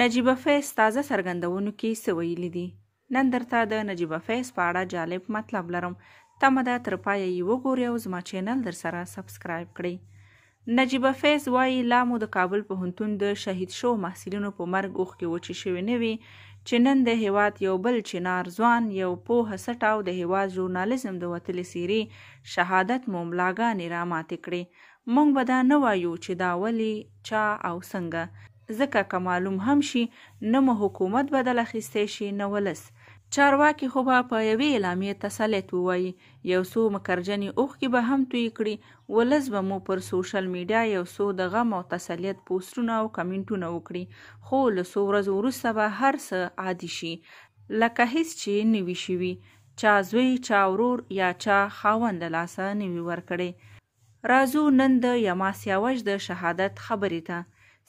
نجيبه فیض تازه څرګندونو کې څه ویلي دي نن درته د نجيبه فیض په اړه جالب مطلب لرم تمه ده تر پایه یې وګورئ او زما چینل در سره سبسکرایب کړئ نجيبه فیض وایي لا مو د کابل پوهنتون د شهید شو محصلینو په مرګ اوښکې وچې شوې نه وي چې نن د هیواد یو بل چنار ځوان یو پوه سټ او د هیواد ژورنالیزم د وتلې سیرې شهادت مو ملاګانې راماتې کړې موږ به دا نه وایو چې دا ولې چا او څنګه ځکه که معلوم هم شي نه مو حکومت بدل اخیستی شي نه ولس چارواکي خو به په یوې اعلامیې تسلیت ووایي یو څو مکرجنې اوښکې به هم توی کړي ولس به مو پر سوشل میډیا یو څو د غم او تسلیت پوسټونه او کمنټونه وکړي خو له څو ورځو وروسته به هر څه عادي شي لکه هیڅ چې نه وي شوي چا زوی چا ورور یا چا خاوند لاسه نه وي ورکړی راځو نن د یما سیاوش د شهادت خبرې ته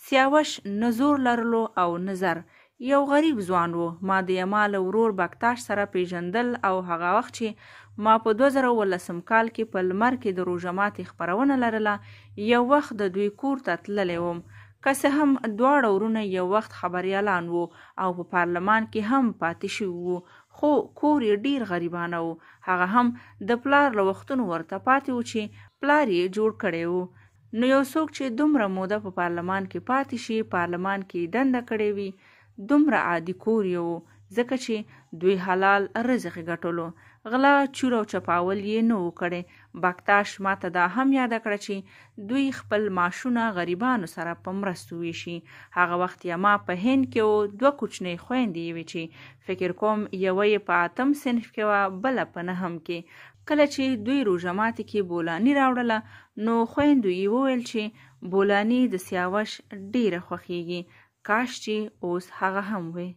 سیاوش نه زور لرلو او نه زر یو غریب ځوان و ما د یما له ورور بکتاش سره پیژندل او هغه وخت چې ما په 2019 کال کې په لمر کې د روژه ماتې خپرونه لرله یو وخت د دوی کور ته تللی وم که څه هم دواړه ورونه یو وخت خبریالان وو او په پارلمان کې هم پاتې شوي وو خو کور یې ډیر غریبانه و هغه هم د پلار له وختونو ورته پاتې و چې پلار یې جوړ کړی و نو یو څوک چې دومره موده په پارلمان کې پاتې شي پارلمان کې دنده کړې وي دومره عادي کور یو ځکه چې دوی حلال رزق ګټلو غلا چور او چپاول یې نه وکړي بکتاش ماته دا هم یاد کړ چې دوی خپل ماشونه غریبانو سره په مرستو ویشي هغه وخت یې ما په هند کې و دوه کوچنی خويندې وی چې فکر کوم یوې په اتم صنف کې و بل په نهم کې کله چې دوی روژه ماته کې بولانی راوړله نو خويندو یې وویل چې بولانی د سیاوش ډیره خوخیږي کاش چې اوس هغه هم وي